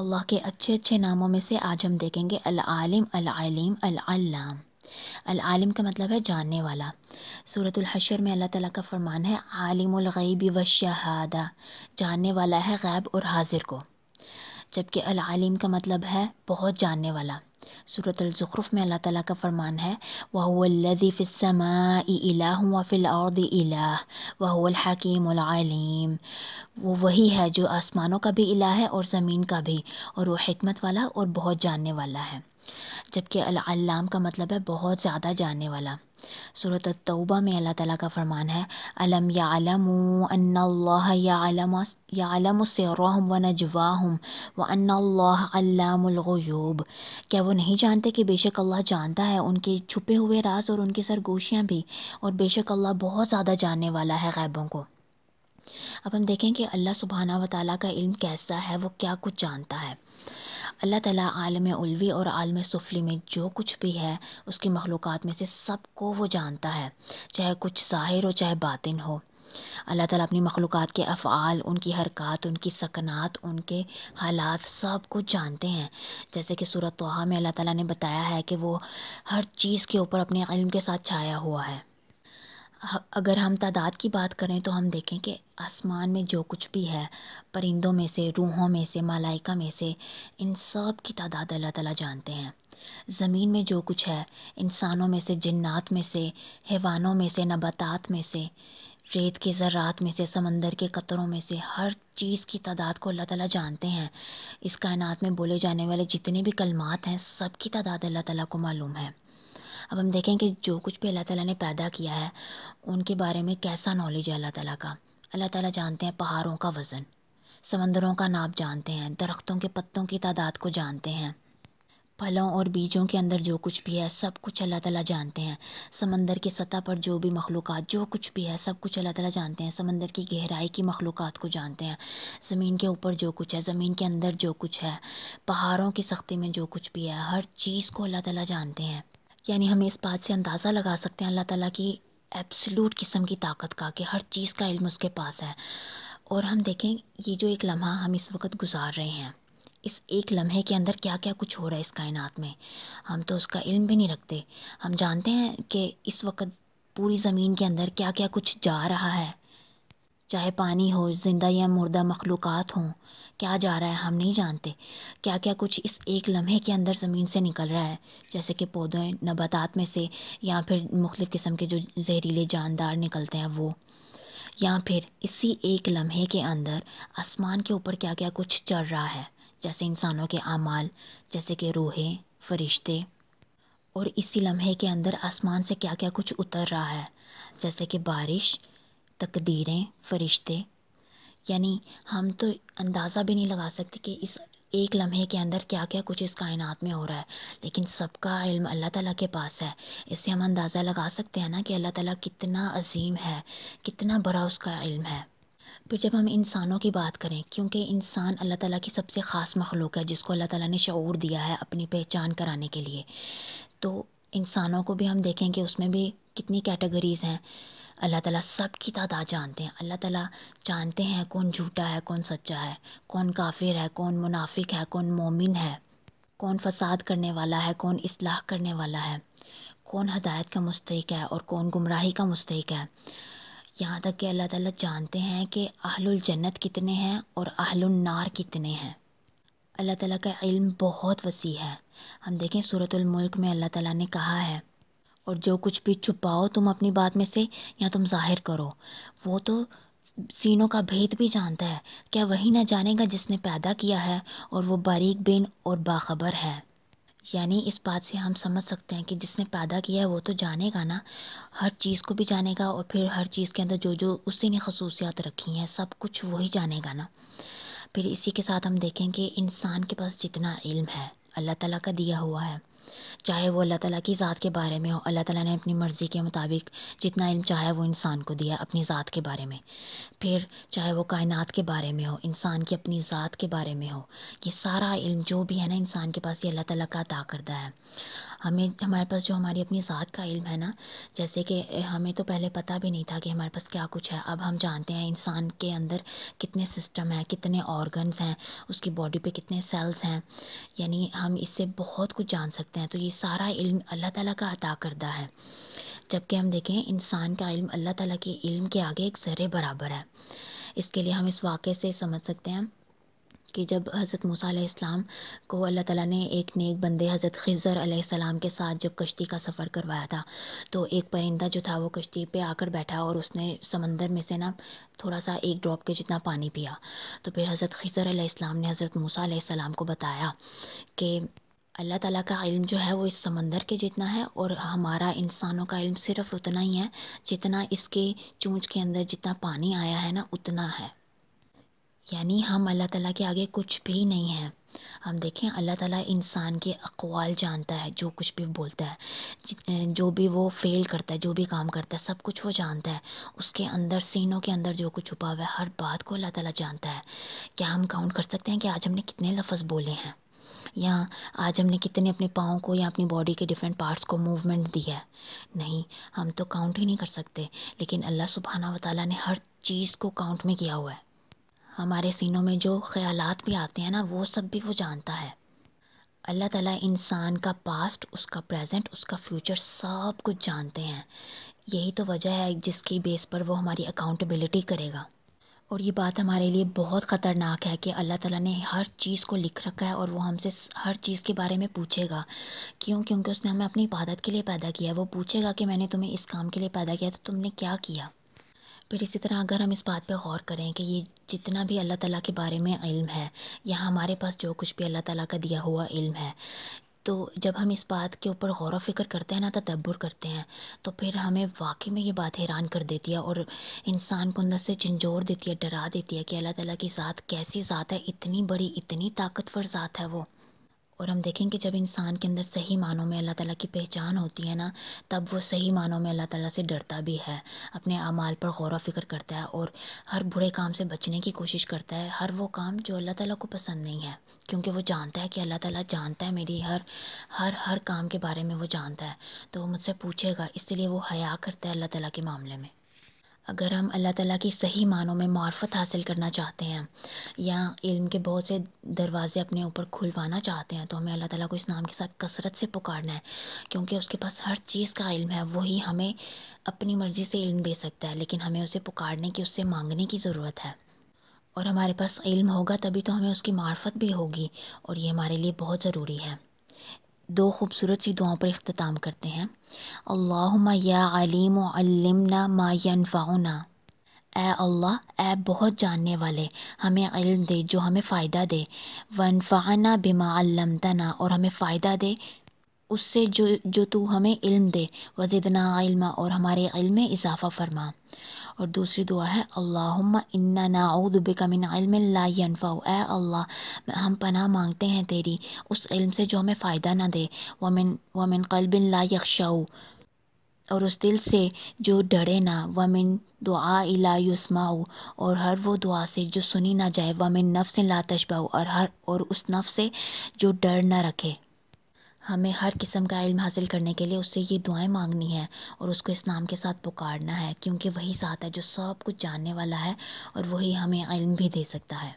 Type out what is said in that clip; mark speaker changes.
Speaker 1: अल्लाह के अच्छे अच्छे नामों में से आज हम देखेंगे अल-आलिम अल-आलिम अल-अल्लाम अल-आलिम का मतलब है जानने वाला सूरत हशर में अल्लाह ताला का फरमान है आलिमगैब व शहादा जानने वाला है गैब और हाजिर को जबकि अल-आलिम का मतलब है बहुत जानने वाला सूरत अलज़ुख़रुफ़ में अल्लाह ताला का फ़रमान है वहुल्लि फ़िलसमा इला वो वही है जो आसमानों का भी इला है और ज़मीन का भी और वह हमत वाला और बहुत जानने वाला है जबकि अल्लाम का मतलब है बहुत ज़्यादा जानने वाला सूरत तौबा में अल्लाह ताला का फ़रमान है अलम या आलम यालम से रहम व नजवाहम व अल्लामगयूब क्या वो नहीं जानते कि बेशक अल्लाह जानता है उनके छुपे हुए राज और उनकी सरगोशियाँ भी और बेशक अल्लाह बहुत ज़्यादा जानने वाला है गैबों को अब हम देखें कि अल्लाह सुबहाना व ताली का इल्म कैसा है वो क्या कुछ जानता है अल्लाह ताला आलम उलवी और आलम सुफली में जो कुछ भी है उसकी मखलूक़ात में से सब को वो जानता है चाहे कुछ ज़ाहिर हो चाहे बातिन हो अल्लाह ताला अपनी मखलूक के अफ़ाल उनकी हरकत उनकी सकनात उनके हालात सब कुछ जानते हैं जैसे कि सूरत तोहा में अल्लाह ताला ने बताया है कि वो हर चीज़ के ऊपर अपने इल्म के साथ छाया हुआ है अगर हम तादाद की बात करें तो हम देखें कि आसमान में जो कुछ भी है परिंदों में से रूहों में से मलाइका में से इन सब की तादाद अल्लाह ताला जानते हैं ज़मीन में जो कुछ है इंसानों में से जन्नात में से हैवानों में से नबातात में से रेत के ज़रात में से समंदर के कतरों में से हर चीज़ की तादाद को अल्लाह ताला जानते हैं इस कायनात में बोले जाने वाले जितने भी कलमात हैं सब की तादाद अल्लाह ताला को मालूम है अब हम देखें कि जो कुछ भी अल्लाह ताला ने पैदा किया है उनके बारे में कैसा नॉलेज है अल्लाह ताला का अल्लाह ताला जानते हैं पहाड़ों का वज़न समंदरों का नाप जानते हैं दरख्तों के पत्तों की तादाद को जानते हैं फलों और बीजों के अंदर जो कुछ भी है सब कुछ अल्लाह ताला जानते हैं समंदर की सतह पर जो भी मखलूक जो कुछ भी है सब कुछ अल्लाह ताला जानते हैं समंदर की गहराई की मखलूक को जानते हैं ज़मीन के ऊपर जो कुछ है ज़मीन के अंदर जो कुछ है पहाड़ों की सख्ती में जो कुछ भी है हर चीज़ को अल्लाह ताला जानते हैं यानी हम इस बात से अंदाज़ा लगा सकते हैं अल्लाह ताला की एब्सलूट किस्म की ताकत का कि हर चीज़ का इल्म उसके पास है और हम देखें ये जो एक लम्हा हम इस वक्त गुजार रहे हैं इस एक लम्हे के अंदर क्या क्या कुछ हो रहा है इस कायनात में हम तो उसका इल्म भी नहीं रखते हम जानते हैं कि इस वक्त पूरी ज़मीन के अंदर क्या क्या कुछ जा रहा है चाहे पानी हो ज़िंदा या मुर्दा मखलूक हों क्या जा रहा है हम नहीं जानते क्या क्या कुछ इस एक लम्हे के अंदर ज़मीन से निकल रहा है जैसे कि पौधों नबातात में से या फिर मुख्तु किस्म के जो जहरीले जानदार निकलते हैं वो या फिर इसी एक लम्हे के अंदर आसमान के ऊपर क्या क्या कुछ चल रहा है जैसे इंसानों के अमाल जैसे कि रूहें फरिश्ते और इसी लम्हे के अंदर आसमान से क्या क्या कुछ उतर रहा है जैसे कि बारिश तकदीरें फरिश्ते यानी हम तो अंदाज़ा भी नहीं लगा सकते कि इस एक लम्हे के अंदर क्या क्या कुछ इस कायनात में हो रहा है लेकिन सबका इल्म अल्लाह ताला के पास है इससे हम अंदाज़ा लगा सकते हैं ना कि अल्लाह ताला कितना अजीम है कितना बड़ा उसका इल्म है फिर तो जब हम इंसानों की बात करें क्योंकि इंसान अल्लाह ताला की सबसे ख़ास मखलूक है जिसको अल्लाह ताला ने शूर दिया है अपनी पहचान कराने के लिए तो इंसानों को भी हम देखें कि उसमें भी कितनी कैटेगरीज़ हैं अल्लाह ताला सब की तादाद जानते हैं अल्लाह ताला जानते हैं कौन झूठा है कौन सच्चा है कौन काफिर है कौन मुनाफिक है कौन मोमिन है कौन फसाद करने वाला है कौन इसलाह करने वाला है कौन हदायत का मुस्तक है और कौन गुमराही का मुस्तक है यहाँ तक कि अल्लाह ताला जानते हैं कि अहलुल जन्नत कितने हैं और अहलुल नार कितने हैं अल्लाह ताला का इल्म बहुत वसी है हम देखें सूरतुल मुल्क में अल्लाह ताला ने कहा है और जो कुछ भी छुपाओ तुम अपनी बात में से या तुम जाहिर करो वो तो सीनों का भेद भी जानता है क्या वही ना जानेगा जिसने पैदा किया है और वो बारीक बेन और बाखबर है यानी इस बात से हम समझ सकते हैं कि जिसने पैदा किया है वो तो जानेगा ना हर चीज़ को भी जानेगा और फिर हर चीज़ के अंदर जो जो उसी ने खसूसियात रखी हैं सब कुछ वही जानेगा ना फिर इसी के साथ हम देखें कि इंसान के पास जितना इल्म है अल्लाह ताला का दिया हुआ है चाहे वो अल्लाह ताला की ज़ात के बारे में हो अल्लाह ताला ने अपनी मर्ज़ी के मुताबिक जितना इल्म चाहे वो इंसान को दिया अपनी ज़ात के बारे में फिर चाहे वो कायनात के बारे में हो इंसान की अपनी ज़ात के बारे में हो ये सारा इल्म जो भी है ना इंसान के पास ये अल्लाह ताला का अदा करता है हमें हमारे पास जो हमारी अपनी ज़ात का इल्म है ना जैसे कि हमें तो पहले पता भी नहीं था कि हमारे पास क्या कुछ है अब हम जानते हैं इंसान के अंदर कितने सिस्टम हैं कितने ऑर्गन्स हैं उसकी बॉडी पे कितने सेल्स हैं यानी हम इससे बहुत कुछ जान सकते हैं तो ये सारा इल्म अल्लाह ताला का अता करदा है जबकि हम देखें इंसान का इल्म अल्लाह ताला के इल्म के आगे एक ज़र बराबर है इसके लिए हम इस वाक़े से समझ सकते हैं कि जब हज़रत मूसा इस्लाम को अल्लाह ताला ने एक नेक बंदे हज़रत खिजर सलाम के साथ जब कश्ती का सफ़र करवाया था तो एक परिंदा जो था वो कश्ती पे आकर बैठा और उसने समंदर में से ना थोड़ा सा एक ड्रॉप के जितना पानी पिया तो फिर हज़रत खज़र इस्लाम ने हज़रत मूसा सलाम को बताया कि अल्लाह ताला का इल्म जो है वो इस समंदर के जितना है और हमारा इंसानों का इल्म सिर्फ उतना ही है जितना इसके चूँच के अंदर जितना पानी आया है ना उतना है यानी हम अल्लाह ताला के आगे कुछ भी नहीं हैं हम देखें अल्लाह ताला इंसान के अकवाल जानता है जो कुछ भी बोलता है जो भी वो फेल करता है जो भी काम करता है सब कुछ वो जानता है उसके अंदर सीनों के अंदर जो कुछ छुपा हुआ है हर बात को अल्लाह ताला जानता है क्या हम काउंट कर सकते हैं कि आज हमने कितने लफ्ज़ बोले हैं या आज हमने कितने अपने पाँव को या अपनी बॉडी के डिफरेंट पार्ट्स को मूवमेंट दिया है नहीं हम तो काउंट ही नहीं कर सकते लेकिन अल्लाह सुबहाना वाली ने हर चीज़ को काउंट में किया हुआ है हमारे सीनों में जो ख्यालात भी आते हैं ना वो सब भी वो जानता है अल्लाह ताला इंसान का पास्ट उसका प्रेजेंट उसका फ्यूचर सब कुछ जानते हैं यही तो वजह है जिसकी बेस पर वो हमारी अकाउंटेबिलिटी करेगा और ये बात हमारे लिए बहुत ख़तरनाक है कि अल्लाह ताला ने हर चीज़ को लिख रखा है और वो हमसे हर चीज़ के बारे में पूछेगा क्यों क्योंकि उसने हमें अपनी इबादत के लिए पैदा किया है वो पूछेगा कि मैंने तुम्हें इस काम के लिए पैदा किया तो तुमने क्या किया फिर इसी तरह अगर हम इस बात पे गौर करें कि ये जितना भी अल्लाह ताला के बारे में इल्म है या हमारे पास जो कुछ भी अल्लाह ताला का दिया हुआ इल्म है तो जब हम इस बात के ऊपर गौर फिक्र करते हैं ना तदब्बर करते हैं तो फिर हमें वाकई में ये बात हैरान कर देती है और इंसान को अंदर से झंझोर देती है डरा देती है कि अल्लाह ताला की ज़ात कैसी ज़ात है इतनी बड़ी इतनी ताकतवर ज़ात है वो और हम देखेंगे जब इंसान के अंदर सही मानों में अल्लाह ताला की पहचान होती है ना तब वो सही मानों में अल्लाह ताला से डरता भी है अपने अमाल पर गौर फिक्र करता है और हर बुरे काम से बचने की कोशिश करता है हर वो काम जो अल्लाह ताला को पसंद नहीं है क्योंकि वो जानता है कि अल्लाह ताला जानता है मेरी हर हर हर काम के बारे में वो जानता है तो वो मुझसे पूछेगा इसलिए वो हया करता है अल्लाह ताला के मामले में अगर हम अल्लाह ताला की सही मानों में मार्फत हासिल करना चाहते हैं या इल्म के बहुत से दरवाज़े अपने ऊपर खुलवाना चाहते हैं तो हमें अल्लाह ताला को इस नाम के साथ कसरत से पुकारना है क्योंकि उसके पास हर चीज़ का इल्म है वही हमें अपनी मर्ज़ी से इल्म दे सकता है लेकिन हमें उसे पुकारने की उससे मांगने की ज़रूरत है और हमारे पास इल्म होगा तभी तो हमें उसकी मार्फत भी होगी और ये हमारे लिए बहुत ज़रूरी है दो खूबसूरत सी दुआओं पर अख्ताम करते हैं अल्लाहुम्मा या अलीम मा ए अल्लाह ए बहुत जानने वाले हमें इल्म दे जो हमें फ़ायदा दे वनफ़ाना बिमा अल्लमतना और हमें फ़ायदा दे उससे जो जो तू हमें इल्म दे वज़िदना इल्मा और हमारे इल्म में इजाफ़ा फरमा और दूसरी दुआ है अल्लाह इन्ना नाउदबिकमिन इल्मफ़ा ए अल्लाह हम पनाह मांगते हैं तेरी उस इल्म से जो हमें फ़ायदा ना दे वमिन वमिन कल्बिन ला यकशाऊ और उस दिल से जो डरे ना वमिन दुआ इलायुस्माऊ और हर वो दुआ से जो सुनी ना जाए वमिन नफ्स ला तशबाऊ और हर और उस नफ से जो डर ना रखे हमें हर किस्म का इल्म हासिल करने के लिए उससे ये दुआएं मांगनी है और उसको इस नाम के साथ पुकारना है क्योंकि वही साथ है जो सब कुछ जानने वाला है और वही हमें इल्म भी दे सकता है